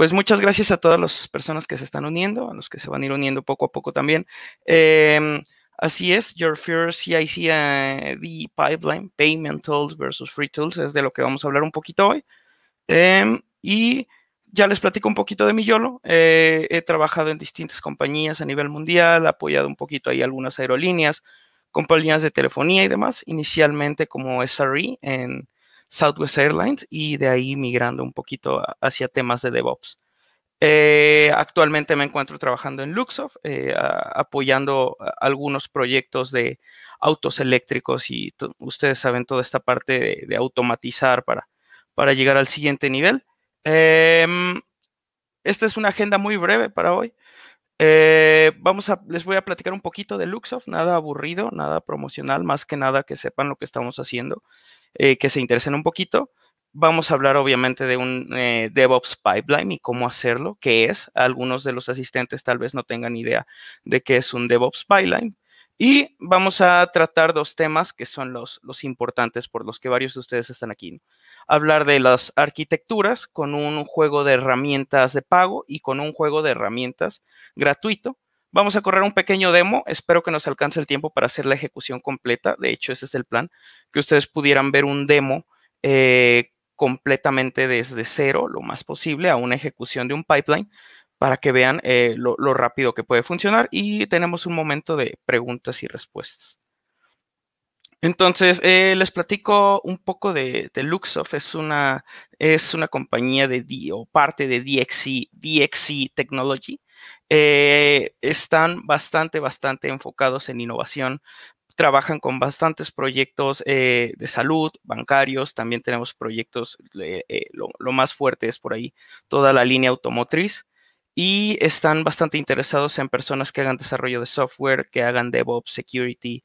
pues muchas gracias a todas las personas que se están uniendo, a los que se van a ir uniendo poco a poco también. Em, así es, Your First CICD Pipeline, Payment Tools versus Free Tools, es de lo que vamos a hablar un poquito hoy. Em, y ya les platico un poquito de mi YOLO. Eh, he trabajado en distintas compañías a nivel mundial, apoyado un poquito ahí algunas aerolíneas, compañías de telefonía y demás, inicialmente como SRE en Southwest Airlines y de ahí migrando un poquito hacia temas de DevOps. Eh, actualmente me encuentro trabajando en Luxoft, eh, apoyando algunos proyectos de autos eléctricos y ustedes saben toda esta parte de, automatizar para, para, llegar al siguiente nivel. Em, esta es una agenda muy breve para hoy. Eh, vamos a, les voy a platicar un poquito de Luxoft, nada aburrido, nada promocional, más que nada que sepan lo que estamos haciendo, eh, que se interesen un poquito. Vamos a hablar obviamente de un eh, DevOps pipeline y cómo hacerlo, que es. Algunos de los asistentes tal vez no tengan idea de qué es un DevOps pipeline. Y vamos a tratar dos temas que son los, los importantes por los que varios de ustedes están aquí. Hablar de las arquitecturas con un juego de herramientas de pago y con un juego de herramientas gratuito. Vamos a correr un pequeño demo. Espero que nos alcance el tiempo para hacer la ejecución completa. De hecho, ese es el plan, que ustedes pudieran ver un demo eh, completamente desde cero, lo más posible, a una ejecución de un pipeline para que vean eh, lo, rápido que puede funcionar y tenemos un momento de preguntas y respuestas. Entonces, eh, les platico un poco de, de, Luxoft. Es una, es una compañía de o parte de DXC, Technology. Eh, están bastante, bastante enfocados en innovación. Trabajan con bastantes proyectos de salud, bancarios, también tenemos proyectos, lo, lo, más fuerte es por ahí toda la línea automotriz y están bastante interesados en personas que hagan desarrollo de software, que hagan DevOps, security.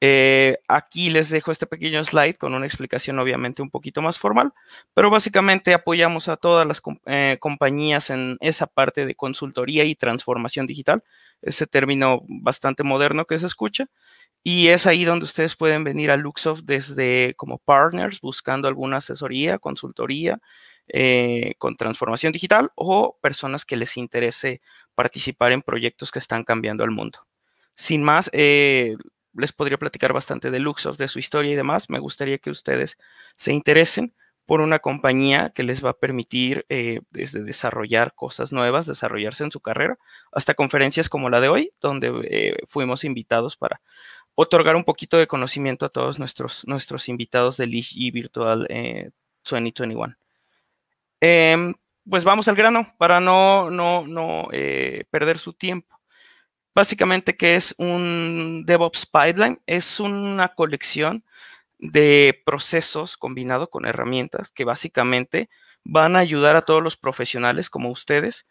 Eh, aquí les dejo este pequeño slide con una explicación obviamente un poquito más formal, pero básicamente apoyamos a todas las eh, compañías en esa parte de consultoría y transformación digital, ese término bastante moderno que se escucha. Y es ahí donde ustedes pueden venir a Luxoft desde como partners, buscando alguna asesoría, consultoría, eh, con transformación digital o personas que les interese participar en proyectos que están cambiando el mundo. Sin más, eh, les podría platicar bastante de Luxoft, de su historia y demás. Me gustaría que ustedes se interesen por una compañía que les va a permitir eh, desde desarrollar cosas nuevas, desarrollarse en su carrera, hasta conferencias como la de hoy, donde fuimos invitados para otorgar un poquito de conocimiento a todos nuestros, nuestros invitados del IGI Virtual en 2021. Em, pues vamos al grano para no, no, eh, perder su tiempo. Básicamente, ¿qué es un DevOps Pipeline? Es una colección de procesos combinado con herramientas que básicamente van a ayudar a todos los profesionales como ustedes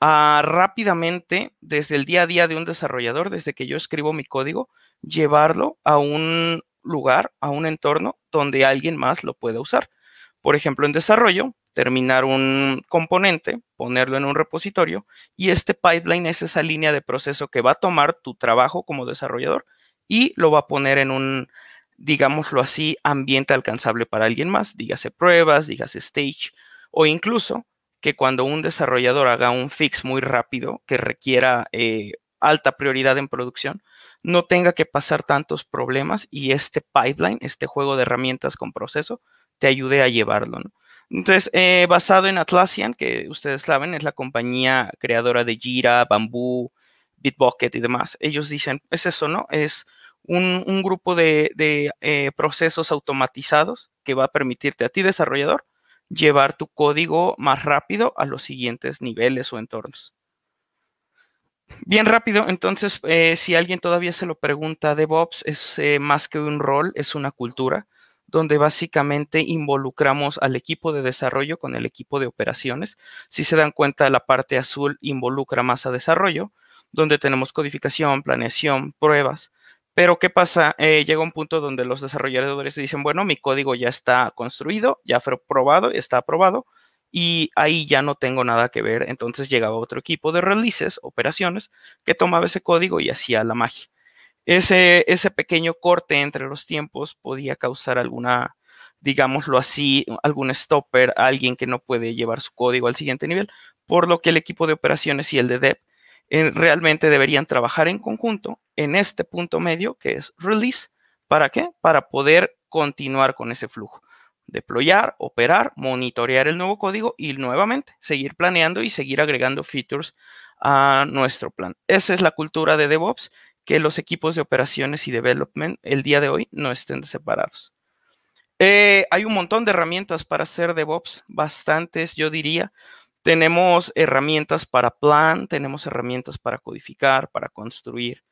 a rápidamente, desde el día a día de un desarrollador, desde que yo escribo mi código, llevarlo a un lugar, a un entorno donde alguien más lo pueda usar. Por ejemplo, en desarrollo, terminar un componente, ponerlo en un repositorio y este pipeline es esa línea de proceso que va a tomar tu trabajo como desarrollador y lo va a poner en un, digámoslo así, ambiente alcanzable para alguien más, dígase pruebas, dígase stage o incluso que cuando un desarrollador haga un fix muy rápido que requiera eh, alta prioridad en producción, no tenga que pasar tantos problemas y este pipeline, este juego de herramientas con proceso, te ayude a llevarlo. ¿no? Entonces, eh, basado en Atlassian, que ustedes saben, es la compañía creadora de Jira, Bamboo, Bitbucket y demás. Ellos dicen, es eso, ¿no? Es un, grupo de, eh, procesos automatizados que va a permitirte a ti, desarrollador, llevar tu código más rápido a los siguientes niveles o entornos. Bien rápido, entonces, eh, si alguien todavía se lo pregunta, DevOps es más que un rol, es una cultura donde básicamente involucramos al equipo de desarrollo con el equipo de operaciones. Si se dan cuenta, la parte azul involucra más a desarrollo, donde tenemos codificación, planeación, pruebas. Pero ¿qué pasa? Eh, llega un punto donde los desarrolladores dicen, bueno, mi código ya está construido, ya fue probado, está aprobado, y ahí ya no tengo nada que ver. Entonces llegaba otro equipo de releases, operaciones, que tomaba ese código y hacía la magia ese, pequeño corte entre los tiempos podía causar alguna, digámoslo así, algún stopper, alguien que no puede llevar su código al siguiente nivel, por lo que el equipo de operaciones y el de dev eh, realmente deberían trabajar en conjunto en este punto medio que es release. ¿Para qué? Para poder continuar con ese flujo. Deployar, operar, monitorear el nuevo código y nuevamente seguir planeando y seguir agregando features a nuestro plan. Esa es la cultura de DevOps que los equipos de operaciones y development el día de hoy no estén separados. Eh, hay un montón de herramientas para hacer DevOps, bastantes, yo diría. Tenemos herramientas para plan, tenemos herramientas para codificar, para construir,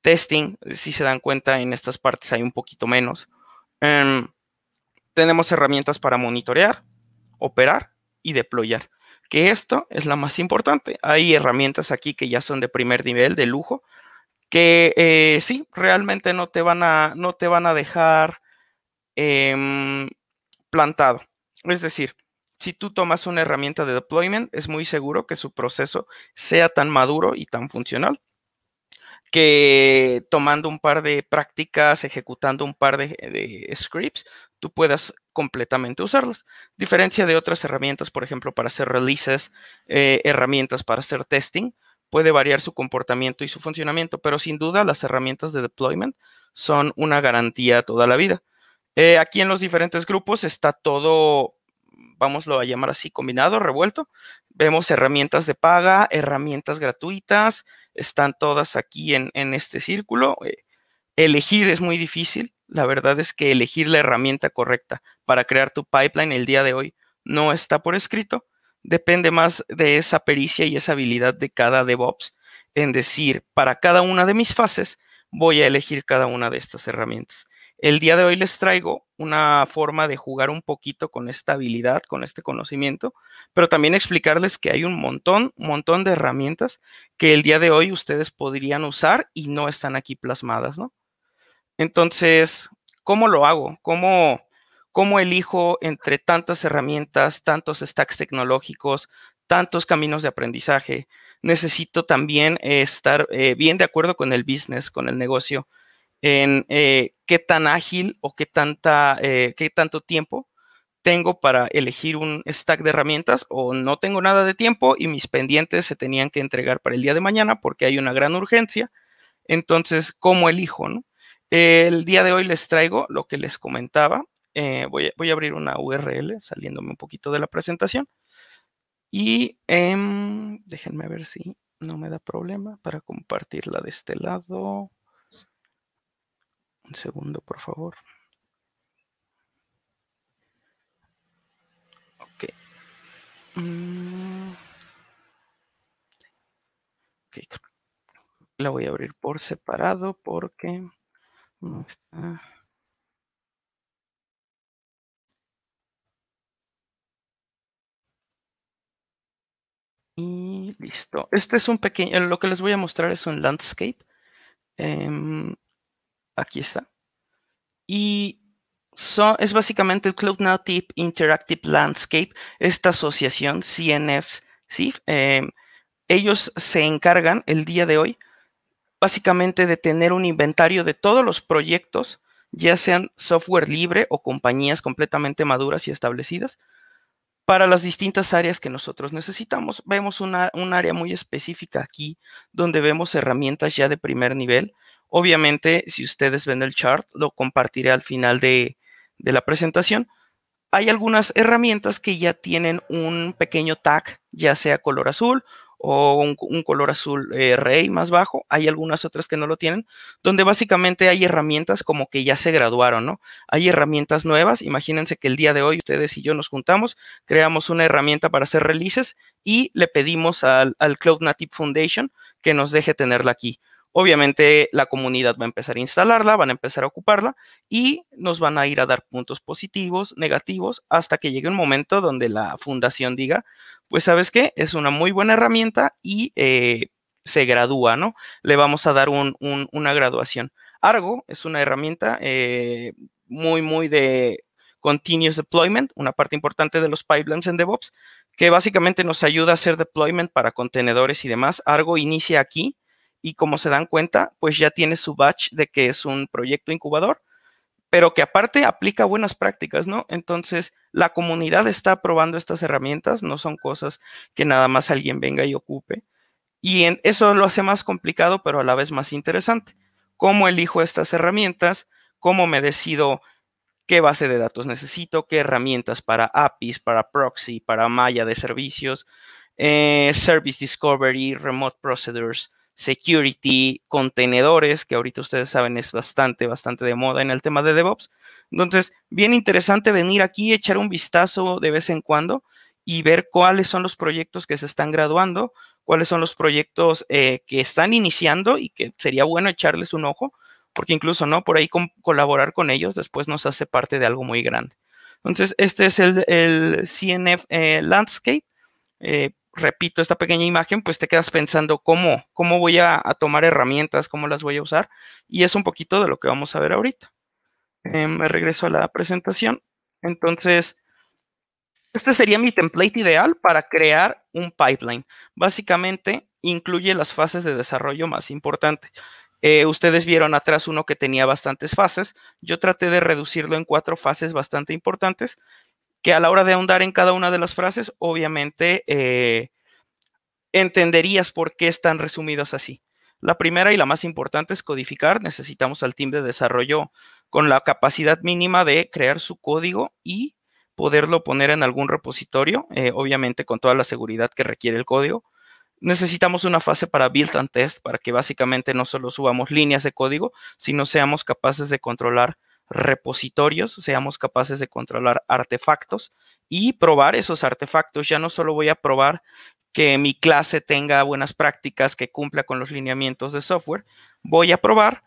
testing, si se dan cuenta, en estas partes hay un poquito menos. Em, tenemos herramientas para monitorear, operar y deployar, que esto es la más importante. Hay herramientas aquí que ya son de primer nivel, de lujo, que eh, sí, realmente no te van a, no te van a dejar em, plantado. Es decir, si tú tomas una herramienta de deployment, es muy seguro que su proceso sea tan maduro y tan funcional que tomando un par de prácticas, ejecutando un par de, scripts, tú puedas completamente usarlas. Diferencia de otras herramientas, por ejemplo, para hacer releases, eh, herramientas para hacer testing, puede variar su comportamiento y su funcionamiento, pero sin duda las herramientas de deployment son una garantía toda la vida. Eh, aquí en los diferentes grupos está todo, vamos a llamar así, combinado, revuelto. Vemos herramientas de paga, herramientas gratuitas, están todas aquí en, este círculo. Eh, elegir es muy difícil. La verdad es que elegir la herramienta correcta para crear tu pipeline el día de hoy no está por escrito, depende más de esa pericia y esa habilidad de cada DevOps en decir, para cada una de mis fases voy a elegir cada una de estas herramientas. El día de hoy les traigo una forma de jugar un poquito con esta habilidad, con este conocimiento, pero también explicarles que hay un montón, montón de herramientas que el día de hoy ustedes podrían usar y no están aquí plasmadas, ¿no? Entonces, ¿cómo lo hago? ¿Cómo cómo elijo entre tantas herramientas, tantos stacks tecnológicos, tantos caminos de aprendizaje. Necesito también eh, estar eh, bien de acuerdo con el business, con el negocio, en eh, qué tan ágil o qué, tanta, qué tanto tiempo tengo para elegir un stack de herramientas o no tengo nada de tiempo y mis pendientes se tenían que entregar para el día de mañana porque hay una gran urgencia. Entonces, ¿cómo elijo? El día de hoy les traigo lo que les comentaba, eh, voy, a, abrir una URL saliéndome un poquito de la presentación. Y em, déjenme ver si no me da problema para compartirla de este lado. Un segundo, por favor. Ok. Mm. La voy a abrir por separado porque no está. Y listo. Este es un pequeño, lo que les voy a mostrar es un landscape. Em, aquí está. Y so, es básicamente el Cloud Native Interactive Landscape, esta asociación CNF. ¿sí? Em, ellos se encargan el día de hoy básicamente de tener un inventario de todos los proyectos, ya sean software libre o compañías completamente maduras y establecidas, para las distintas áreas que nosotros necesitamos. Vemos un área muy específica aquí donde vemos herramientas ya de primer nivel. Obviamente, si ustedes ven el chart, lo compartiré al final de, de la presentación. Hay algunas herramientas que ya tienen un pequeño tag, ya sea color azul o un, color azul eh, rey más bajo, hay algunas otras que no lo tienen, donde básicamente hay herramientas como que ya se graduaron, ¿no? Hay herramientas nuevas, imagínense que el día de hoy ustedes y yo nos juntamos, creamos una herramienta para hacer releases y le pedimos al Cloud Native Foundation que nos deje tenerla aquí. Obviamente la comunidad va a empezar a instalarla, van a empezar a ocuparla y nos van a ir a dar puntos positivos, negativos, hasta que llegue un momento donde la fundación diga, pues sabes qué, es una muy buena herramienta y eh, se gradúa, ¿no? Le vamos a dar una graduación. Argo es una herramienta eh, muy, muy de continuous deployment, una parte importante de los pipelines en DevOps, que básicamente nos ayuda a hacer deployment para contenedores y demás. Argo inicia aquí y como se dan cuenta, pues ya tiene su batch de que es un proyecto incubador pero que aparte aplica buenas prácticas, ¿no? Entonces, la comunidad está probando estas herramientas, no son cosas que nada más alguien venga y ocupe. Y eso lo hace más complicado, pero a la vez más interesante. ¿Cómo elijo estas herramientas? ¿Cómo me decido qué base de datos necesito? ¿Qué herramientas para APIs, para proxy, para malla de servicios, eh, Service Discovery, Remote Procedures? security, contenedores, que ahorita ustedes saben es bastante, bastante de moda en el tema de DevOps. Entonces, bien interesante venir aquí, echar un vistazo de vez en cuando y ver cuáles son los proyectos que se están graduando, cuáles son los proyectos eh, que están iniciando y que sería bueno echarles un ojo, porque incluso, ¿no? Por ahí colaborar con ellos después nos hace parte de algo muy grande. Entonces, este es el, el CNF eh, Landscape. Eh, repito, esta pequeña imagen, pues te quedas pensando cómo, cómo voy a, tomar herramientas, cómo las voy a usar. Y es un poquito de lo que vamos a ver ahorita. Eh, me regreso a la presentación. Entonces, este sería mi template ideal para crear un pipeline. Básicamente, incluye las fases de desarrollo más importantes. Eh, ustedes vieron atrás uno que tenía bastantes fases. Yo traté de reducirlo en cuatro fases bastante importantes que a la hora de ahondar en cada una de las frases, obviamente eh, entenderías por qué están resumidas así. La primera y la más importante es codificar. Necesitamos al team de desarrollo con la capacidad mínima de crear su código y poderlo poner en algún repositorio, eh, obviamente con toda la seguridad que requiere el código. Necesitamos una fase para build and test para que básicamente no solo subamos líneas de código, sino seamos capaces de controlar repositorios, seamos capaces de controlar artefactos y probar esos artefactos. Ya no solo voy a probar que mi clase tenga buenas prácticas, que cumpla con los lineamientos de software, voy a probar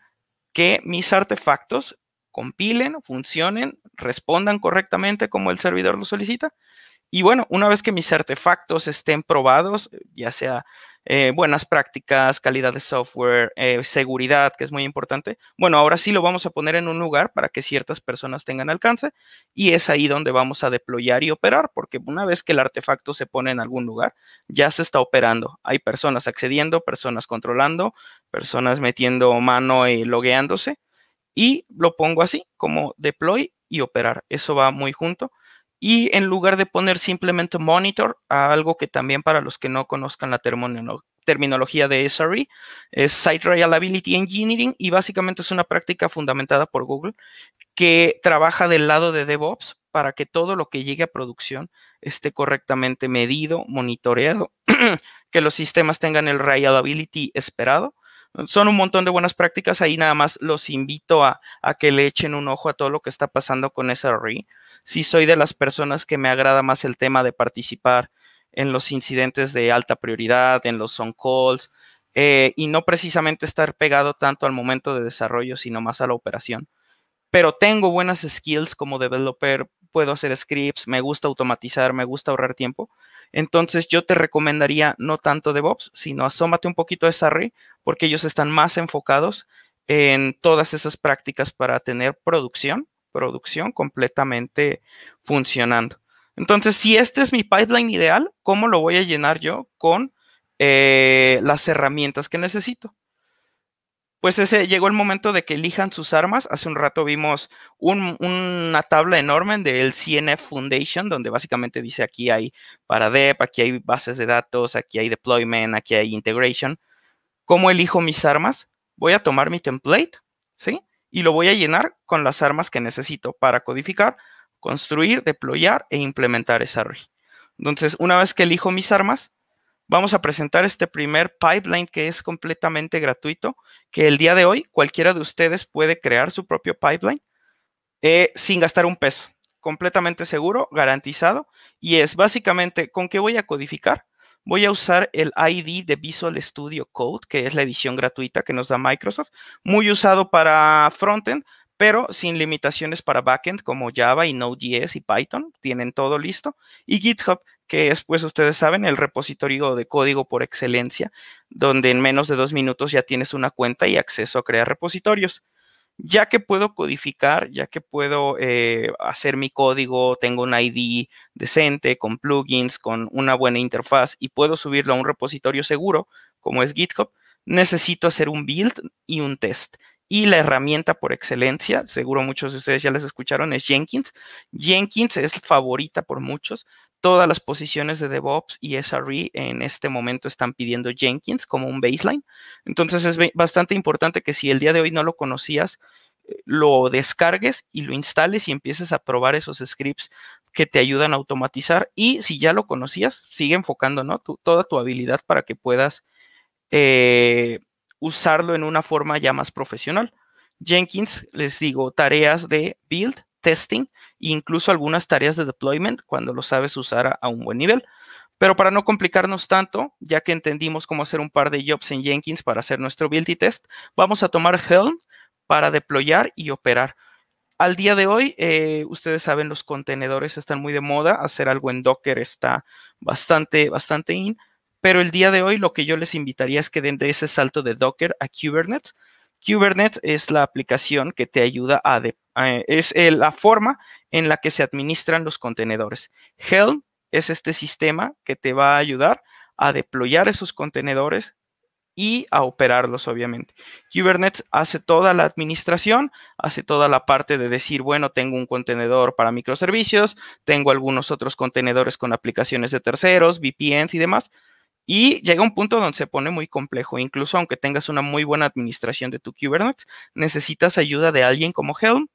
que mis artefactos compilen, funcionen, respondan correctamente como el servidor lo solicita. Y bueno, una vez que mis artefactos estén probados, ya sea eh, buenas prácticas, calidad de software, eh, seguridad, que es muy importante. Bueno, ahora sí lo vamos a poner en un lugar para que ciertas personas tengan alcance y es ahí donde vamos a deployar y operar, porque una vez que el artefacto se pone en algún lugar, ya se está operando. Hay personas accediendo, personas controlando, personas metiendo mano y logueándose y lo pongo así como deploy y operar. Eso va muy junto. Y en lugar de poner simplemente monitor, a algo que también para los que no conozcan la terminología de SRE, es Site Reliability Engineering y básicamente es una práctica fundamentada por Google que trabaja del lado de DevOps para que todo lo que llegue a producción esté correctamente medido, monitoreado, que los sistemas tengan el reliability esperado son un montón de buenas prácticas. Ahí nada más los invito a, a, que le echen un ojo a todo lo que está pasando con SRE sí soy de las personas que me agrada más el tema de participar en los incidentes de alta prioridad, en los on-calls, eh, y no precisamente estar pegado tanto al momento de desarrollo, sino más a la operación. Pero tengo buenas skills como developer, puedo hacer scripts, me gusta automatizar, me gusta ahorrar tiempo. Entonces yo te recomendaría no tanto DevOps, sino asómate un poquito a SRE, porque ellos están más enfocados en todas esas prácticas para tener producción producción completamente funcionando. Entonces, si este es mi pipeline ideal, ¿cómo lo voy a llenar yo con eh, las herramientas que necesito? Pues ese llegó el momento de que elijan sus armas. Hace un rato vimos una tabla enorme del CNF Foundation, donde básicamente dice aquí hay para Dev, aquí hay bases de datos, aquí hay deployment, aquí hay integration. ¿Cómo elijo mis armas? Voy a tomar mi template, ¿sí? y lo voy a llenar con las armas que necesito para codificar, construir, deployar e implementar esa red. Entonces, una vez que elijo mis armas, vamos a presentar este primer pipeline que es completamente gratuito, que el día de hoy cualquiera de ustedes puede crear su propio pipeline eh, sin gastar un peso, completamente seguro, garantizado, y es básicamente con qué voy a codificar voy a usar el ID de Visual Studio Code, que es la edición gratuita que nos da Microsoft, muy usado para frontend, pero sin limitaciones para backend como Java y Node.js y Python, tienen todo listo, y GitHub, que es, pues ustedes saben, el repositorio de código por excelencia, donde en menos de dos minutos ya tienes una cuenta y acceso a crear repositorios ya que puedo codificar, ya que puedo eh, hacer mi código, tengo un ID decente, con plugins, con una buena interfaz y puedo subirlo a un repositorio seguro, como es GitHub, necesito hacer un build y un test. Y la herramienta por excelencia, seguro muchos de ustedes ya les escucharon, es Jenkins. Jenkins es favorita por muchos todas las posiciones de DevOps y SRE en este momento están pidiendo Jenkins como un baseline. Entonces es bastante importante que si el día de hoy no lo conocías, eh, lo descargues y lo instales y empieces a probar esos scripts que te ayudan a automatizar. Y si ya lo conocías, sigue enfocando toda tu habilidad para que puedas eh, usarlo en una forma ya más profesional. Jenkins, les digo, tareas de build, testing e incluso algunas tareas de deployment cuando lo sabes usar a, un buen nivel. Pero para no complicarnos tanto, ya que entendimos cómo hacer un par de jobs en Jenkins para hacer nuestro build y test, vamos a tomar Helm para deployar y operar. Al día de hoy, eh, ustedes saben, los contenedores están muy de moda, hacer algo en Docker está bastante, bastante in, pero el día de hoy lo que yo les invitaría es que den de ese salto de Docker a Kubernetes. Kubernetes es la aplicación que te ayuda a, deployar. Eh, es eh, la forma en la que se administran los contenedores. Helm es este sistema que te va a ayudar a deployar esos contenedores y a operarlos, obviamente. Kubernetes hace toda la administración, hace toda la parte de decir, bueno, tengo un contenedor para microservicios, tengo algunos otros contenedores con aplicaciones de terceros, VPNs y demás. Y llega un punto donde se pone muy complejo. Incluso aunque tengas una muy buena administración de tu Kubernetes, necesitas ayuda de alguien como Helm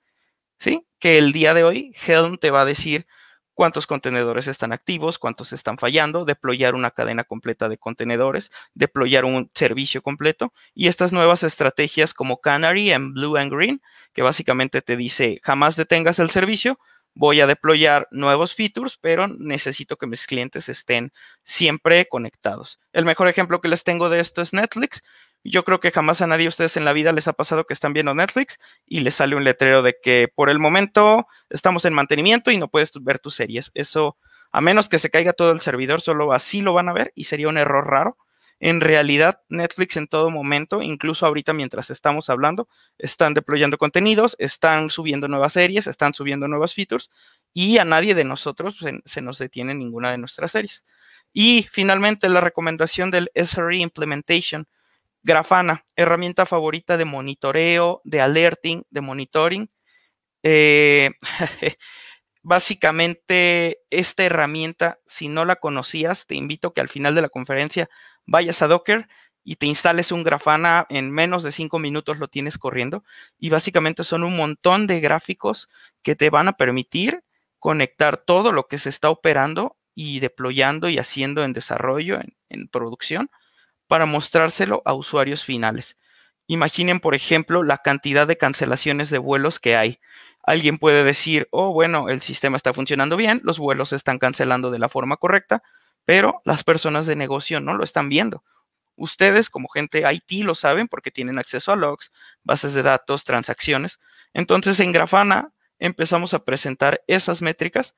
¿sí? Que el día de hoy Helm te va a decir cuántos contenedores están activos, cuántos están fallando, deployar una cadena completa de contenedores, deployar un servicio completo y estas nuevas estrategias como Canary en Blue and Green, que básicamente te dice jamás detengas el servicio, voy a deployar nuevos features, pero necesito que mis clientes estén siempre conectados. El mejor ejemplo que les tengo de esto es Netflix. Yo creo que jamás a nadie de ustedes en la vida les ha pasado que están viendo Netflix y les sale un letrero de que por el momento estamos en mantenimiento y no puedes ver tus series. Eso, a menos que se caiga todo el servidor, solo así lo van a ver y sería un error raro. En realidad, Netflix en todo momento, incluso ahorita mientras estamos hablando, están deployando contenidos, están subiendo nuevas series, están subiendo nuevas features y a nadie de nosotros se, se nos detiene ninguna de nuestras series. Y finalmente, la recomendación del SRE Implementation Grafana, herramienta favorita de monitoreo, de alerting, de monitoring. Eh, básicamente, esta herramienta, si no la conocías, te invito que al final de la conferencia vayas a Docker y te instales un Grafana en menos de cinco minutos lo tienes corriendo. Y básicamente son un montón de gráficos que te van a permitir conectar todo lo que se está operando y deployando y haciendo en desarrollo, en producción, para mostrárselo a usuarios finales. Imaginen, por ejemplo, la cantidad de cancelaciones de vuelos que hay. Alguien puede decir, oh, bueno, el sistema está funcionando bien, los vuelos se están cancelando de la forma correcta, pero las personas de negocio no lo están viendo. Ustedes, como gente IT, lo saben porque tienen acceso a logs, bases de datos, transacciones. Entonces, en Grafana empezamos a presentar esas métricas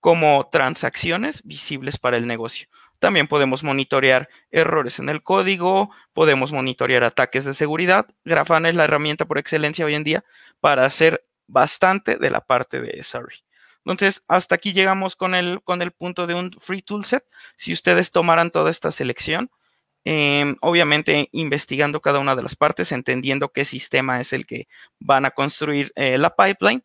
como transacciones visibles para el negocio. También podemos monitorear errores en el código, podemos monitorear ataques de seguridad. Grafana es la herramienta por excelencia hoy en día para hacer bastante de la parte de SRE. Entonces, hasta aquí llegamos con el, con el punto de un free tool set. Si ustedes tomaran toda esta selección, em, obviamente investigando cada una de las partes, entendiendo qué sistema es el que van a construir eh, la pipeline,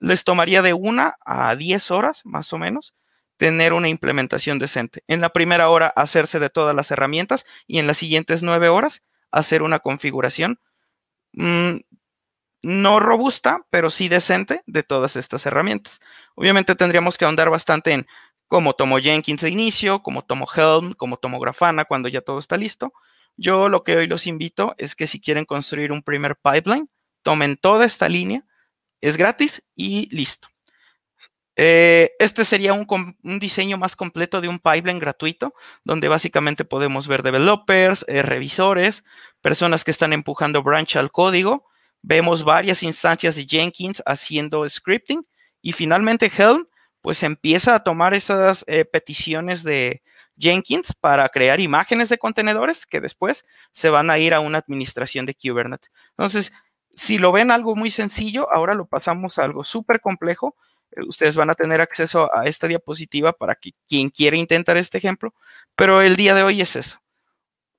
les tomaría de una a 10 horas más o menos tener una implementación decente. En la primera hora, hacerse de todas las herramientas y en las siguientes nueve horas, hacer una configuración mm, no robusta, pero sí decente de todas estas herramientas. Obviamente tendríamos que ahondar bastante en cómo tomo Jenkins de inicio, cómo tomo Helm, cómo tomo Grafana cuando ya todo está listo. Yo lo que hoy los invito es que si quieren construir un primer pipeline, tomen toda esta línea, es gratis y listo. Eh, este sería un, diseño más completo de un pipeline gratuito, donde básicamente podemos ver developers, eh, revisores, personas que están empujando branch al código. Vemos varias instancias de Jenkins haciendo scripting. Y finalmente Helm, pues empieza a tomar esas eh, peticiones de Jenkins para crear imágenes de contenedores que después se van a ir a una administración de Kubernetes. Entonces, si lo ven algo muy sencillo, ahora lo pasamos a algo súper complejo eh, ustedes van a tener acceso a esta diapositiva para que quien quiera intentar este ejemplo, pero el día de hoy es eso.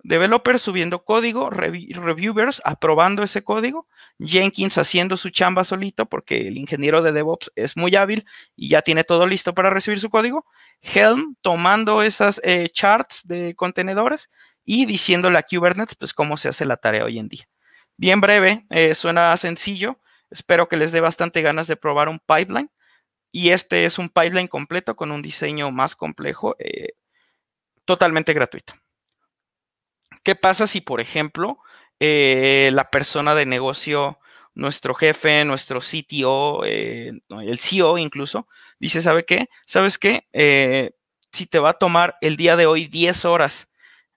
Developers subiendo código, reviewers aprobando ese código, Jenkins haciendo su chamba solito porque el ingeniero de DevOps es muy hábil y ya tiene todo listo para recibir su código, Helm tomando esas eh, charts de contenedores y diciéndole a Kubernetes pues cómo se hace la tarea hoy en día. Bien breve, eh, suena sencillo, espero que les dé bastante ganas de probar un pipeline y este es un pipeline completo con un diseño más complejo, eh, totalmente gratuito. ¿Qué pasa si, por ejemplo, eh, la persona de negocio, nuestro jefe, nuestro CTO, eh, el CEO incluso, dice, ¿sabe qué? ¿Sabes qué? si te va a tomar el día de hoy 10 horas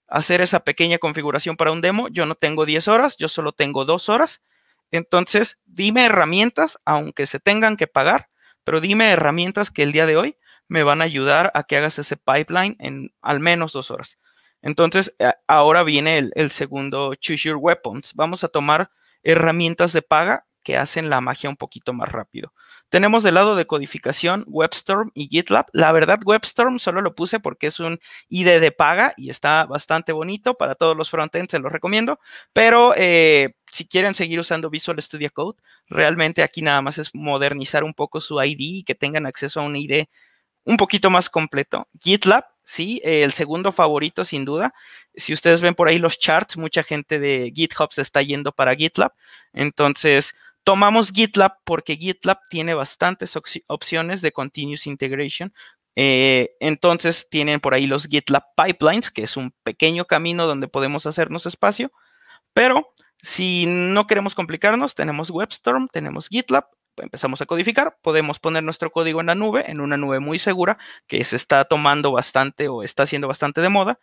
hacer esa pequeña configuración para un demo, yo no tengo 10 horas, yo solo tengo 2 horas. Entonces, dime herramientas, aunque se tengan que pagar, pero dime herramientas que el día de hoy me van a ayudar a que hagas ese pipeline en al menos dos horas. Entonces, eh, ahora viene el, el segundo Choose Your Weapons. Vamos a tomar herramientas de paga que hacen la magia un poquito más rápido. Tenemos del lado de codificación WebStorm y GitLab. La verdad, WebStorm solo lo puse porque es un ID de paga y está bastante bonito para todos los frontends, se los recomiendo. Pero eh, si quieren seguir usando Visual Studio Code, realmente aquí nada más es modernizar un poco su ID y que tengan acceso a un IDE un poquito más completo. GitLab, sí, el segundo favorito sin duda. Si ustedes ven por ahí los charts, mucha gente de GitHub se está yendo para GitLab. Entonces, Tomamos GitLab porque GitLab tiene bastantes opciones de continuous integration. Eh, entonces tienen por ahí los GitLab pipelines, que es un pequeño camino donde podemos hacernos espacio. Pero si no queremos complicarnos, tenemos WebStorm, tenemos GitLab, empezamos a codificar, podemos poner nuestro código en la nube, en una nube muy segura que se está tomando bastante o está siendo bastante de moda.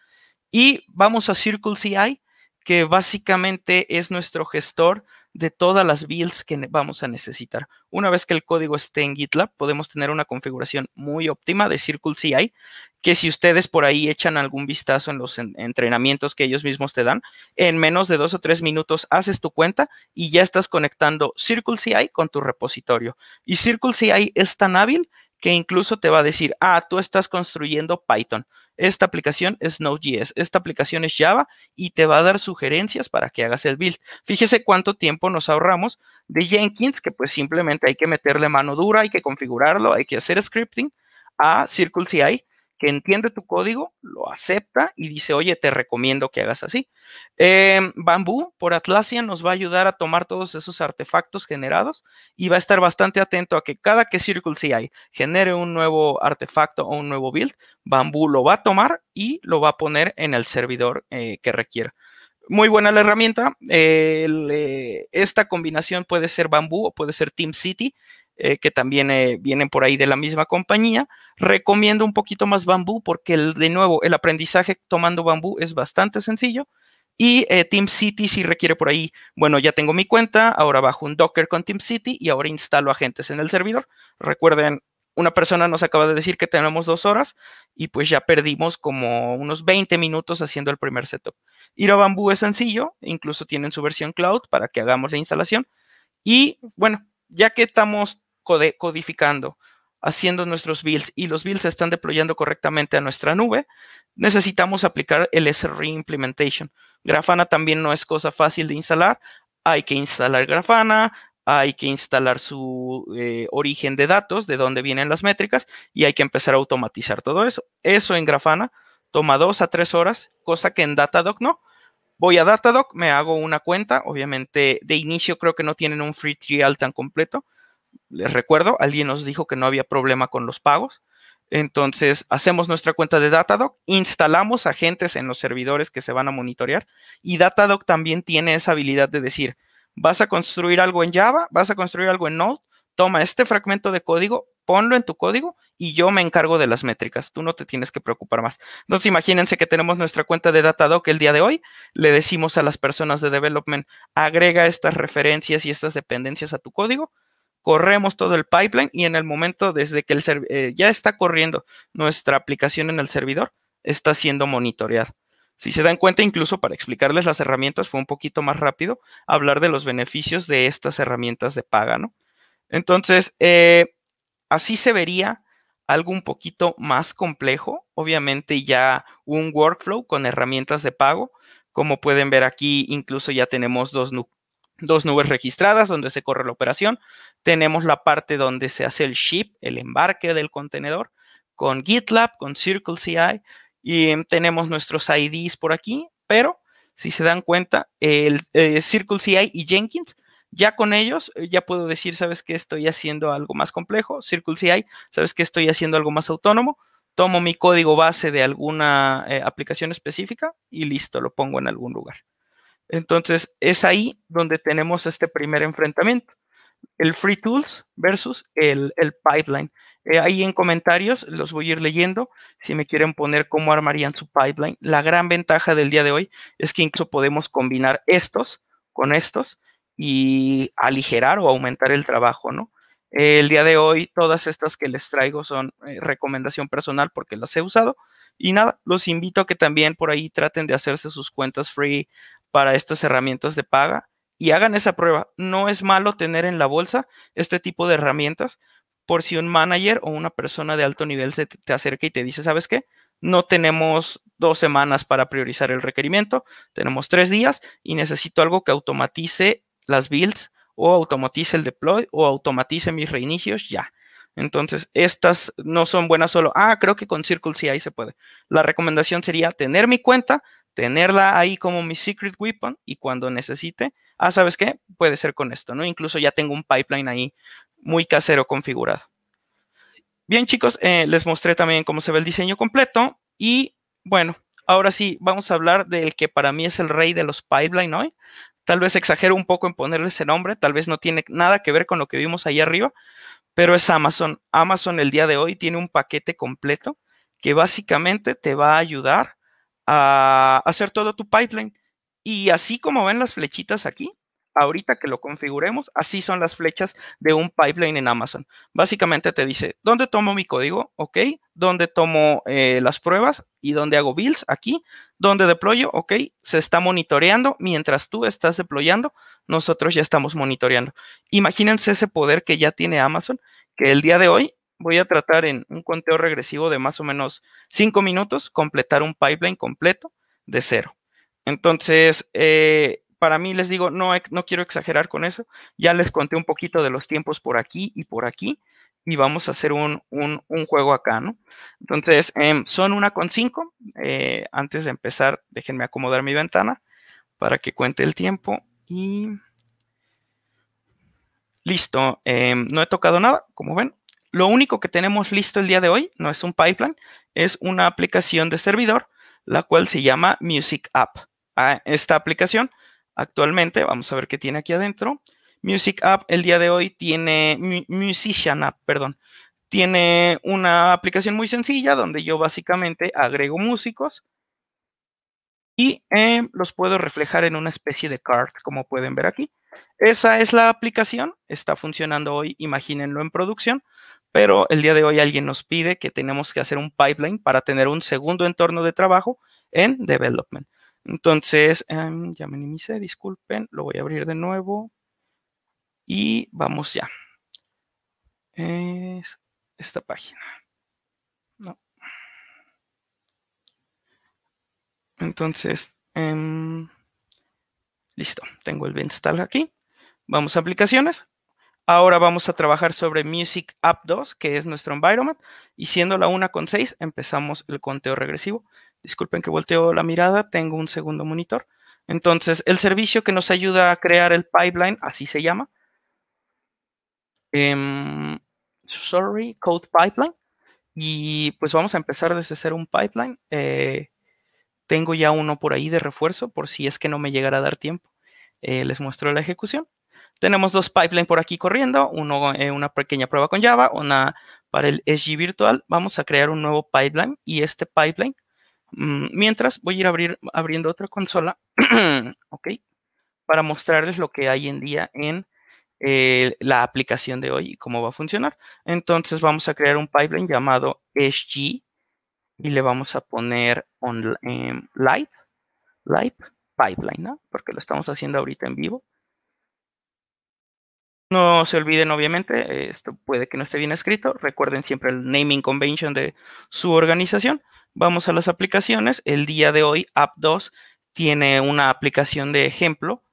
Y vamos a CircleCI, que básicamente es nuestro gestor de todas las builds que vamos a necesitar. Una vez que el código esté en GitLab, podemos tener una configuración muy óptima de CircleCI, que si ustedes por ahí echan algún vistazo en los entrenamientos que ellos mismos te dan, en menos de dos o tres minutos haces tu cuenta y ya estás conectando CircleCI con tu repositorio. Y CircleCI es tan hábil que incluso te va a decir, ah, tú estás construyendo Python esta aplicación es Node.js, esta aplicación es Java y te va a dar sugerencias para que hagas el build. Fíjese cuánto tiempo nos ahorramos de Jenkins, que pues simplemente hay que meterle mano dura, hay que configurarlo, hay que hacer scripting, a CircleCI, que entiende tu código, lo acepta y dice, oye, te recomiendo que hagas así. Em, bambú por Atlassian nos va a ayudar a tomar todos esos artefactos generados y va a estar bastante atento a que cada que CircleCI genere un nuevo artefacto o un nuevo build, bambú lo va a tomar y lo va a poner en el servidor eh, que requiera. Muy buena la herramienta. Eh, esta combinación puede ser bambú o puede ser Team City. Eh, que también eh, vienen por ahí de la misma compañía. Recomiendo un poquito más bambú porque, de nuevo, el aprendizaje tomando bambú es bastante sencillo. Y eh, Team City sí requiere por ahí, bueno, ya tengo mi cuenta, ahora bajo un Docker con Team City y ahora instalo agentes en el servidor. Recuerden, una persona nos acaba de decir que tenemos dos horas y pues ya perdimos como unos 20 minutos haciendo el primer setup. Ir a Bambú es sencillo, incluso tienen su versión cloud para que hagamos la instalación. Y bueno, ya que estamos codificando, haciendo nuestros builds y los builds se están deployando correctamente a nuestra nube, necesitamos aplicar el SRE implementation. Grafana también no es cosa fácil de instalar. Hay que instalar Grafana, hay que instalar su eh, origen de datos, de dónde vienen las métricas, y hay que empezar a automatizar todo eso. Eso en Grafana toma dos a tres horas, cosa que en Datadoc no. Voy a Datadoc, me hago una cuenta, obviamente de inicio creo que no tienen un free trial tan completo, les recuerdo, alguien nos dijo que no había problema con los pagos. Entonces, hacemos nuestra cuenta de Datadoc, instalamos agentes en los servidores que se van a monitorear y Datadoc también tiene esa habilidad de decir, vas a construir algo en Java, vas a construir algo en Node, toma este fragmento de código, ponlo en tu código y yo me encargo de las métricas. Tú no te tienes que preocupar más. Entonces, imagínense que tenemos nuestra cuenta de Datadoc el día de hoy. Le decimos a las personas de development, agrega estas referencias y estas dependencias a tu código corremos todo el pipeline y en el momento desde que el eh, ya está corriendo nuestra aplicación en el servidor, está siendo monitoreada. Si se dan cuenta, incluso para explicarles las herramientas fue un poquito más rápido hablar de los beneficios de estas herramientas de paga, ¿no? Entonces, eh, así se vería algo un poquito más complejo, obviamente ya un workflow con herramientas de pago. Como pueden ver aquí, incluso ya tenemos dos, dos nubes registradas donde se corre la operación. Tenemos la parte donde se hace el ship, el embarque del contenedor, con GitLab, con CircleCI, y em, tenemos nuestros IDs por aquí, pero si se dan cuenta, el, eh, CircleCI y Jenkins, ya con ellos, eh, ya puedo decir, sabes que estoy haciendo algo más complejo, CircleCI, sabes que estoy haciendo algo más autónomo, tomo mi código base de alguna eh, aplicación específica y listo, lo pongo en algún lugar. Entonces, es ahí donde tenemos este primer enfrentamiento el Free Tools versus el, Pipeline. Eh, ahí en comentarios los voy a ir leyendo si me quieren poner cómo armarían su pipeline. La gran ventaja del día de hoy es que incluso podemos combinar estos con estos y aligerar o aumentar el trabajo, ¿no? el día de hoy todas estas que les traigo son eh, recomendación personal porque las he usado. Y nada, los invito a que también por ahí traten de hacerse sus cuentas free para estas herramientas de paga y hagan esa prueba. No es malo tener en la bolsa este tipo de herramientas por si un manager o una persona de alto nivel se te acerca y te dice, ¿sabes qué? No tenemos dos semanas para priorizar el requerimiento, tenemos tres días y necesito algo que automatice las builds o automatice el deploy o automatice mis reinicios ya. Entonces, estas no son buenas solo, ah, creo que con Circle CI ahí se puede. La recomendación sería tener mi cuenta, tenerla ahí como mi secret weapon y cuando necesite, ah, ¿sabes qué? Puede ser con esto, ¿no? Incluso ya tengo un pipeline ahí muy casero configurado. Bien, chicos, eh, les mostré también cómo se ve el diseño completo y bueno, ahora sí, vamos a hablar del que para mí es el rey de los pipeline hoy. Tal vez exagero un poco en ponerle ese nombre, tal vez no tiene nada que ver con lo que vimos ahí arriba, pero es Amazon. Amazon el día de hoy tiene un paquete completo que básicamente te va a ayudar a hacer todo tu pipeline. Y así como ven las flechitas aquí, ahorita que lo configuremos, así son las flechas de un pipeline en Amazon. Básicamente te dice, ¿dónde tomo mi código? ¿Ok? ¿Dónde tomo eh, las pruebas? ¿Y dónde hago builds? Aquí. ¿Dónde deployo? ¿Ok? Se está monitoreando. Mientras tú estás deployando, nosotros ya estamos monitoreando. Imagínense ese poder que ya tiene Amazon, que el día de hoy voy a tratar en un conteo regresivo de más o menos cinco minutos completar un pipeline completo de cero. Entonces, eh, para mí les digo, no, no quiero exagerar con eso. Ya les conté un poquito de los tiempos por aquí y por aquí. Y vamos a hacer un, juego acá, ¿no? Entonces, em, son una con cinco. Eh, antes de empezar, déjenme acomodar mi ventana para que cuente el tiempo. Y listo. Em, no he tocado nada, como ven. Lo único que tenemos listo el día de hoy no es un pipeline, es una aplicación de servidor la cual se llama Music App. esta aplicación actualmente, vamos a ver qué tiene aquí adentro. Music App el día de hoy tiene, Musician App, perdón, tiene una aplicación muy sencilla donde yo básicamente agrego músicos y eh, los puedo reflejar en una especie de card, como pueden ver aquí. Esa es la aplicación, está funcionando hoy, imagínenlo en producción pero el día de hoy alguien nos pide que tenemos que hacer un pipeline para tener un segundo entorno de trabajo en development. Entonces, ya em, ya minimicé, disculpen, lo voy a abrir de nuevo y vamos ya. esta página. No. Entonces, em, listo, tengo el install aquí. Vamos a aplicaciones. Ahora vamos a trabajar sobre Music App 2, que es nuestro environment, y siendo la 1.6 empezamos el conteo regresivo. Disculpen que volteo la mirada, tengo un segundo monitor. Entonces, el servicio que nos ayuda a crear el pipeline, así se llama. Em, sorry, Code Pipeline. Y pues vamos a empezar desde hacer un pipeline. Eh, tengo ya uno por ahí de refuerzo, por si es que no me llegara a dar tiempo. Eh, les muestro la ejecución. Tenemos dos pipelines por aquí corriendo, uno eh, una pequeña prueba con Java, una para el SG virtual. Vamos a crear un nuevo pipeline y este pipeline, mm, mientras voy a ir abriendo otra consola, ok, para mostrarles lo que hay en día en eh, la aplicación de hoy y cómo va a funcionar. Entonces vamos a crear un pipeline llamado SG y le vamos a poner em, live, live pipeline, ¿no? porque lo estamos haciendo ahorita en vivo. No se olviden, obviamente, esto puede que no esté bien escrito. Recuerden siempre el naming convention de su organización. Vamos a las aplicaciones. El día de hoy, App 2 tiene una aplicación de ejemplo,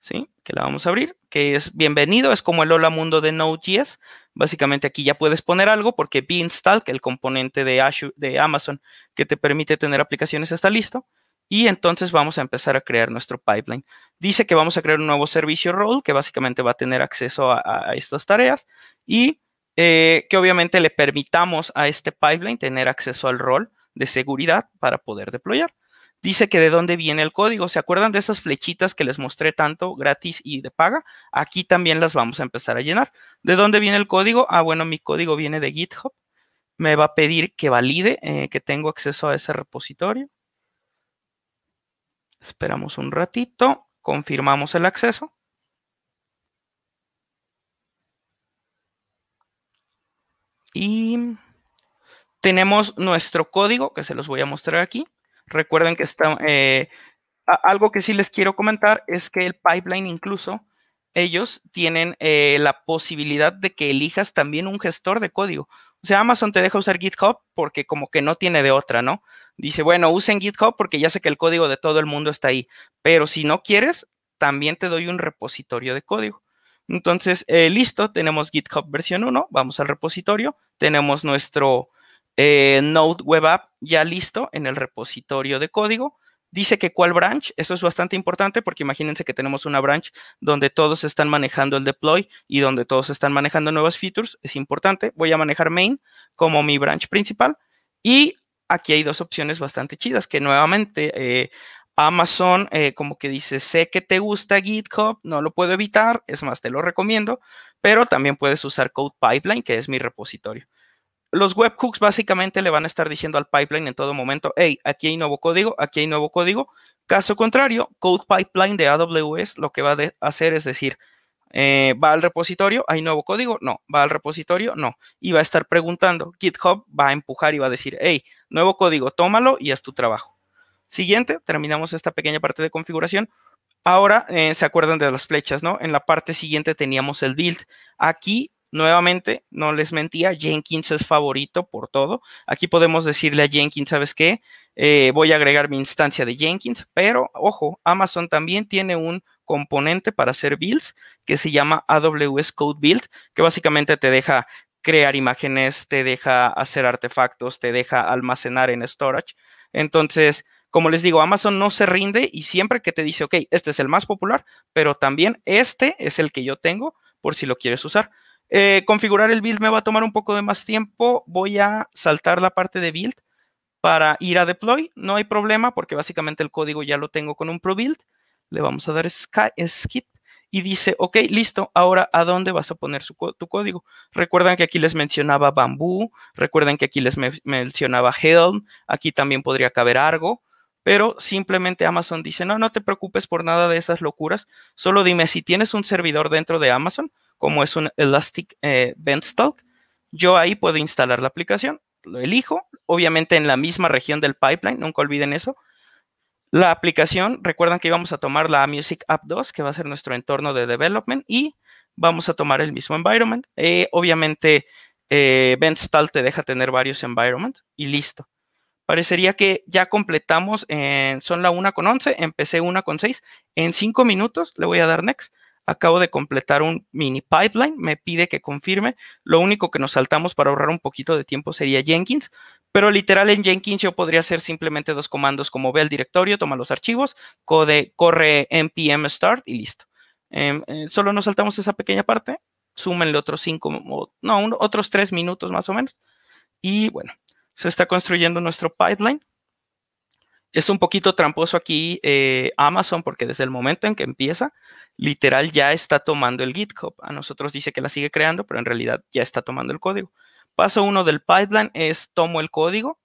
¿sí? Que la vamos a abrir, que es bienvenido, es como el hola mundo de Node.js. Básicamente aquí ya puedes poner algo porque Beanstalk, el componente de, de Amazon que te permite tener aplicaciones, está listo. Y entonces vamos a empezar a crear nuestro pipeline. Dice que vamos a crear un nuevo servicio role que básicamente va a tener acceso a, estas tareas y eh, que obviamente le permitamos a este pipeline tener acceso al rol de seguridad para poder deployar. Dice que de dónde viene el código. ¿Se acuerdan de esas flechitas que les mostré tanto gratis y de paga? Aquí también las vamos a empezar a llenar. ¿De dónde viene el código? Ah, bueno, mi código viene de GitHub. Me va a pedir que valide eh, que tengo acceso a ese repositorio. Esperamos un ratito, confirmamos el acceso. Y tenemos nuestro código que se los voy a mostrar aquí. Recuerden que está... Eh, algo que sí les quiero comentar es que el pipeline incluso ellos tienen eh, la posibilidad de que elijas también un gestor de código. O sea, Amazon te deja usar GitHub porque como que no tiene de otra, ¿no? Dice, bueno, usen GitHub porque ya sé que el código de todo el mundo está ahí, pero si no quieres, también te doy un repositorio de código. Entonces, eh, listo, tenemos GitHub versión 1, vamos al repositorio, tenemos nuestro eh, Node Web App ya listo en el repositorio de código. Dice que cuál branch, eso es bastante importante porque imagínense que tenemos una branch donde todos están manejando el deploy y donde todos están manejando nuevas features, es importante. Voy a manejar main como mi branch principal y aquí hay dos opciones bastante chidas que nuevamente eh, Amazon eh, como que dice, sé que te gusta GitHub, no lo puedo evitar, es más, te lo recomiendo, pero también puedes usar Code Pipeline, que es mi repositorio. Los webhooks básicamente le van a estar diciendo al pipeline en todo momento, hey, aquí hay nuevo código, aquí hay nuevo código. Caso contrario, Code Pipeline de AWS lo que va a hacer es decir, eh, ¿Va al repositorio? ¿Hay nuevo código? No. ¿Va al repositorio? No. Y va a estar preguntando. GitHub va a empujar y va a decir, hey, nuevo código, tómalo y haz tu trabajo. Siguiente, terminamos esta pequeña parte de configuración. Ahora eh, se acuerdan de las flechas, ¿no? En la parte siguiente teníamos el build. Aquí, nuevamente, no les mentía, Jenkins es favorito por todo. Aquí podemos decirle a Jenkins, ¿sabes qué? Eh, voy a agregar mi instancia de Jenkins, pero ojo, Amazon también tiene un componente para hacer builds que se llama AWS Code Build, que básicamente te deja crear imágenes, te deja hacer artefactos, te deja almacenar en storage. Entonces, como les digo, Amazon no se rinde y siempre que te dice, ok, este es el más popular, pero también este es el que yo tengo por si lo quieres usar. Eh, configurar el build me va a tomar un poco de más tiempo. Voy a saltar la parte de build para ir a deploy. No hay problema porque básicamente el código ya lo tengo con un pro build le vamos a dar skip y dice, ok, listo, ahora ¿a dónde vas a poner tu código? Recuerdan que aquí les mencionaba bambú recuerden que aquí les mencionaba Helm, aquí también podría caber algo pero simplemente Amazon dice, no, no te preocupes por nada de esas locuras, solo dime si tienes un servidor dentro de Amazon, como es un Elastic eh, yo ahí puedo instalar la aplicación, lo elijo, obviamente en la misma región del pipeline, nunca olviden eso, la aplicación, recuerdan que íbamos a tomar la Music App 2, que va a ser nuestro entorno de development, y vamos a tomar el mismo environment. Eh, obviamente, eh, Ventstal te deja tener varios environments y listo. Parecería que ya completamos, en, son la 1 con 11, empecé una con 6. En 5 minutos le voy a dar next. Acabo de completar un mini pipeline, me pide que confirme. Lo único que nos saltamos para ahorrar un poquito de tiempo sería Jenkins, pero literal en Jenkins yo podría hacer simplemente dos comandos como ve el directorio, toma los archivos, code, corre npm start y listo. Em, eh, solo nos saltamos esa pequeña parte, súmenle otros cinco, no, otros tres minutos más o menos. Y bueno, se está construyendo nuestro pipeline. Es un poquito tramposo aquí eh, Amazon porque desde el momento en que empieza, literal ya está tomando el GitHub. A nosotros dice que la sigue creando, pero en realidad ya está tomando el código. Paso uno del pipeline es tomo el código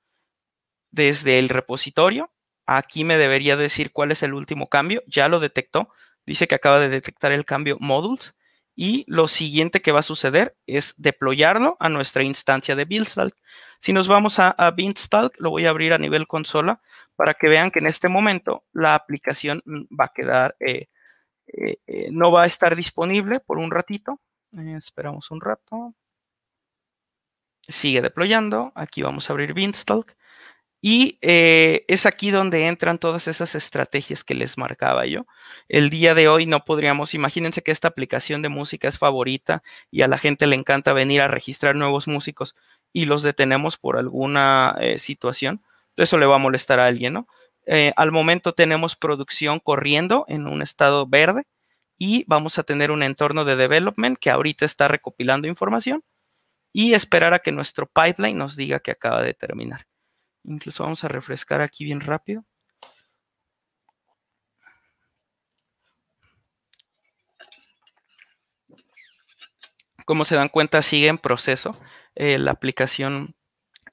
desde el repositorio. Aquí me debería decir cuál es el último cambio. Ya lo detectó. Dice que acaba de detectar el cambio modules. Y lo siguiente que va a suceder es deployarlo a nuestra instancia de Beanstalk. Si nos vamos a, a lo voy a abrir a nivel consola para que vean que en este momento la aplicación mm, va a quedar, eh, eh, eh, no va a estar disponible por un ratito. esperamos un rato sigue deployando. Aquí vamos a abrir Beanstalk. Y eh, es aquí donde entran todas esas estrategias que les marcaba yo. El día de hoy no podríamos, imagínense que esta aplicación de música es favorita y a la gente le encanta venir a registrar nuevos músicos y los detenemos por alguna eh, situación. Eso le va a molestar a alguien, ¿no? Eh, al momento tenemos producción corriendo en un estado verde y vamos a tener un entorno de development que ahorita está recopilando información y esperar a que nuestro pipeline nos diga que acaba de terminar. Incluso vamos a refrescar aquí bien rápido. Como se dan cuenta, sigue en proceso. Eh, la aplicación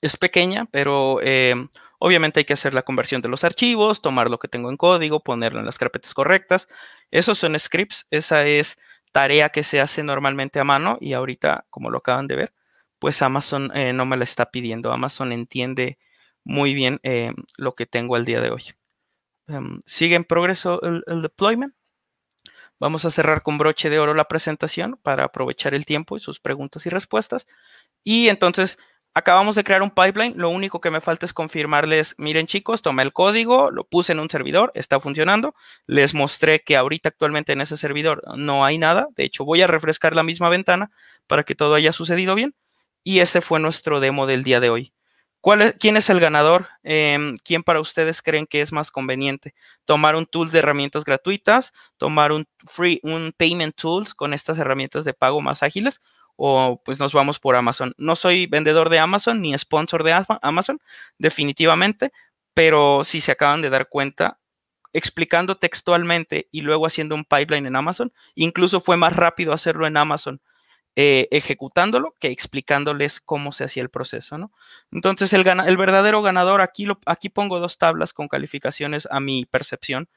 es pequeña, pero em, obviamente hay que hacer la conversión de los archivos, tomar lo que tengo en código, ponerlo en las carpetas correctas. Esos son scripts, esa es tarea que se hace normalmente a mano y ahorita, como lo acaban de ver, pues Amazon eh, no me la está pidiendo. Amazon entiende muy bien eh, lo que tengo al día de hoy. Em, sigue en progreso el, deployment. Vamos a cerrar con broche de oro la presentación para aprovechar el tiempo y sus preguntas y respuestas. Y entonces acabamos de crear un pipeline. Lo único que me falta es confirmarles, miren chicos, tomé el código, lo puse en un servidor, está funcionando. Les mostré que ahorita actualmente en ese servidor no hay nada. De hecho, voy a refrescar la misma ventana para que todo haya sucedido bien. Y ese fue nuestro demo del día de hoy. ¿Quién es el ganador? Em, ¿Quién para ustedes creen que es más conveniente? ¿Tomar un tool de herramientas gratuitas? ¿Tomar un, free, un payment tools con estas herramientas de pago más ágiles? o pues nos vamos por Amazon. No soy vendedor de Amazon ni sponsor de Amazon, definitivamente, pero si se acaban de dar cuenta, explicando textualmente y luego haciendo un pipeline en Amazon, incluso fue más rápido hacerlo en Amazon eh, ejecutándolo que explicándoles cómo se hacía el proceso, Entonces, el, verdadero ganador, aquí, lo, aquí pongo dos tablas con calificaciones a mi percepción,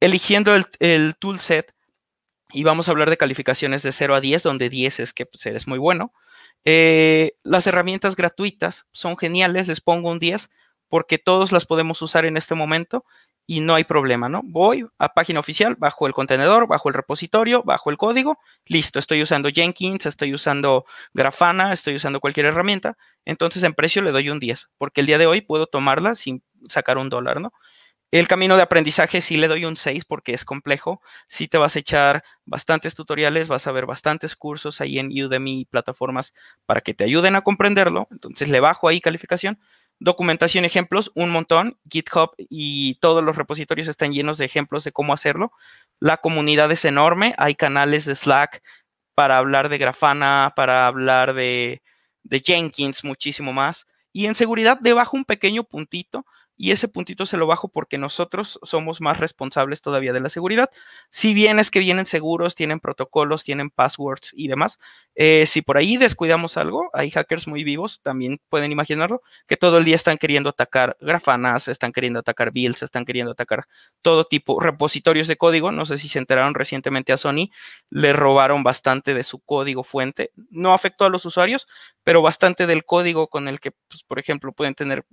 eligiendo el, el toolset, y vamos a hablar de calificaciones de 0 a 10, donde 10 es que pues, eres muy bueno. Eh, las herramientas gratuitas son geniales, les pongo un 10, porque todos las podemos usar en este momento y no hay problema, ¿no? Voy a página oficial, bajo el contenedor, bajo el repositorio, bajo el código, listo, estoy usando Jenkins, estoy usando Grafana, estoy usando cualquier herramienta, entonces en precio le doy un 10, porque el día de hoy puedo tomarla sin sacar un dólar, ¿no? El camino de aprendizaje sí le doy un 6 porque es complejo, sí te vas a echar bastantes tutoriales, vas a ver bastantes cursos ahí en Udemy y plataformas para que te ayuden a comprenderlo, entonces le bajo ahí calificación, documentación, ejemplos, un montón. GitHub y todos los repositorios están llenos de ejemplos de cómo hacerlo. La comunidad es enorme. Hay canales de Slack para hablar de Grafana, para hablar de, Jenkins, muchísimo más. Y en seguridad, debajo un pequeño puntito y ese puntito se lo bajo porque nosotros somos más responsables todavía de la seguridad. Si bien es que vienen seguros, tienen protocolos, tienen passwords y demás, eh, si por ahí descuidamos algo, hay hackers muy vivos, también pueden imaginarlo, que todo el día están queriendo atacar grafanas, están queriendo atacar builds, están queriendo atacar todo tipo, repositorios de código, no sé si se enteraron recientemente a Sony, le robaron bastante de su código fuente, no afectó a los usuarios, pero bastante del código con el que, pues, por ejemplo, pueden tener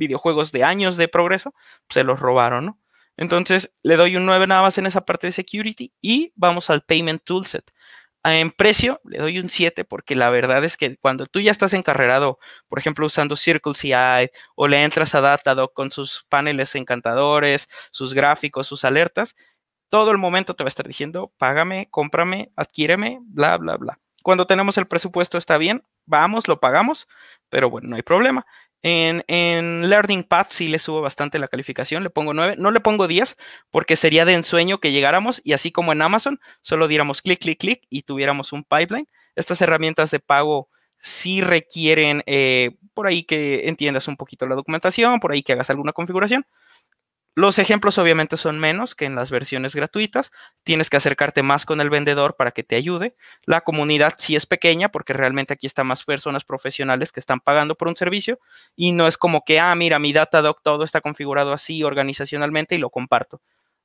videojuegos de años de progreso, se los robaron, ¿no? Entonces le doy un 9 nada más en esa parte de security y vamos al payment toolset. En precio le doy un 7 porque la verdad es que cuando tú ya estás encarrerado, por ejemplo, usando Circle o le entras a Datadog con sus paneles encantadores, sus gráficos, sus alertas, todo el momento te va a estar diciendo, págame, cómprame, adquiéreme, bla, bla, bla. Cuando tenemos el presupuesto está bien, vamos, lo pagamos, pero bueno, no hay problema. En, Learning Path sí le subo bastante la calificación, le pongo 9, no le pongo 10 porque sería de ensueño que llegáramos y así como en Amazon, solo diéramos clic, clic, clic y tuviéramos un pipeline. Estas herramientas de pago sí requieren eh, por ahí que entiendas un poquito la documentación, por ahí que hagas alguna configuración, los ejemplos obviamente son menos que en las versiones gratuitas, tienes que acercarte más con el vendedor para que te ayude. La comunidad sí es pequeña porque realmente aquí están más personas profesionales que están pagando por un servicio y no es como que, ah, mira, mi Datadoc todo está configurado así organizacionalmente y lo comparto.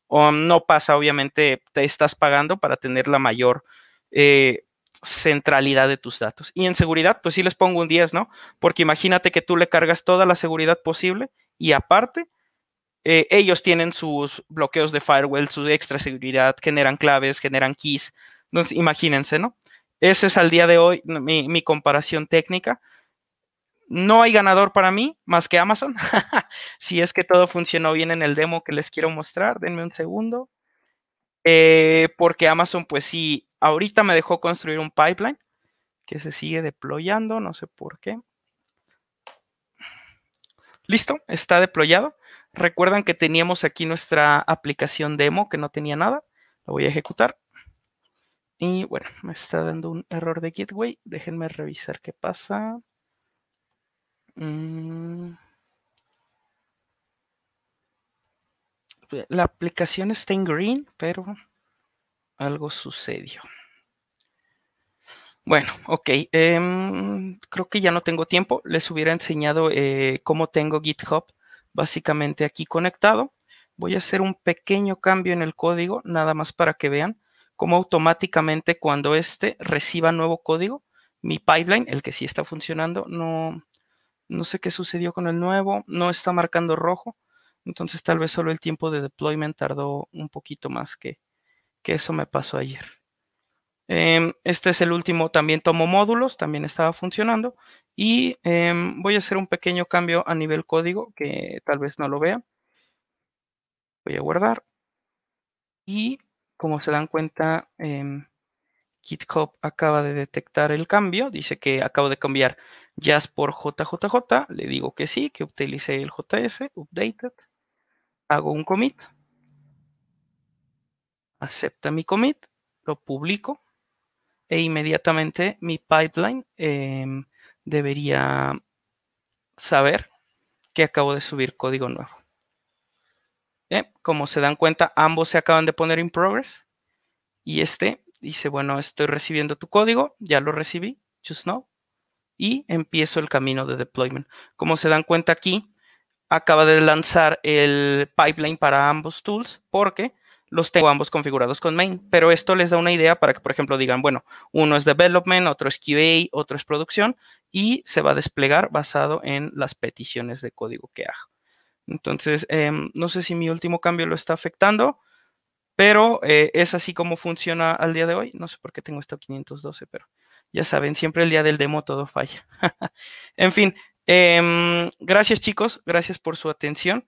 O no pasa, obviamente, te estás pagando para tener la mayor eh, centralidad de tus datos. Y en seguridad, pues sí les pongo un 10, ¿no? Porque imagínate que tú le cargas toda la seguridad posible y aparte eh, ellos tienen sus bloqueos de firewall, su extra seguridad, generan claves, generan keys. Entonces, imagínense, ¿no? Ese es al día de hoy mi, comparación técnica. No hay ganador para mí más que Amazon. si es que todo funcionó bien en el demo que les quiero mostrar, denme un segundo. Eh, porque Amazon, pues sí, ahorita me dejó construir un pipeline que se sigue deployando, no sé por qué. Listo, está deployado. Recuerdan que teníamos aquí nuestra aplicación demo que no tenía nada. La voy a ejecutar. Y bueno, me está dando un error de gateway. Déjenme revisar qué pasa. Mm. La aplicación está en green, pero algo sucedió. Bueno, ok. Em, creo que ya no tengo tiempo. Les hubiera enseñado eh, cómo tengo GitHub básicamente aquí conectado. Voy a hacer un pequeño cambio en el código, nada más para que vean cómo automáticamente cuando este reciba nuevo código, mi pipeline, el que sí está funcionando, no, no sé qué sucedió con el nuevo, no está marcando rojo. Entonces tal vez solo el tiempo de deployment tardó un poquito más que, que eso me pasó ayer. Em, este es el último, también tomo módulos, también estaba funcionando. Y em, voy a hacer un pequeño cambio a nivel código, que tal vez no lo vean. Voy a guardar. Y como se dan cuenta, em, GitHub acaba de detectar el cambio. Dice que acabo de cambiar Jazz por JJJ. Le digo que sí, que utilicé el JS, updated. Hago un commit. Acepta mi commit. Lo publico e inmediatamente mi pipeline em, debería saber que acabo de subir código nuevo. ¿Eh? Como se dan cuenta, ambos se acaban de poner in progress y este dice, bueno, estoy recibiendo tu código, ya lo recibí, just now, y empiezo el camino de deployment. Como se dan cuenta aquí, acaba de lanzar el pipeline para ambos tools porque los tengo ambos configurados con main, pero esto les da una idea para que, por ejemplo, digan, bueno, uno es development, otro es QA, otro es producción, y se va a desplegar basado en las peticiones de código que hago. Entonces, em, no sé si mi último cambio lo está afectando, pero eh, es así como funciona al día de hoy. No sé por qué tengo esto 512, pero ya saben, siempre el día del demo todo falla. en fin, em, gracias chicos, gracias por su atención.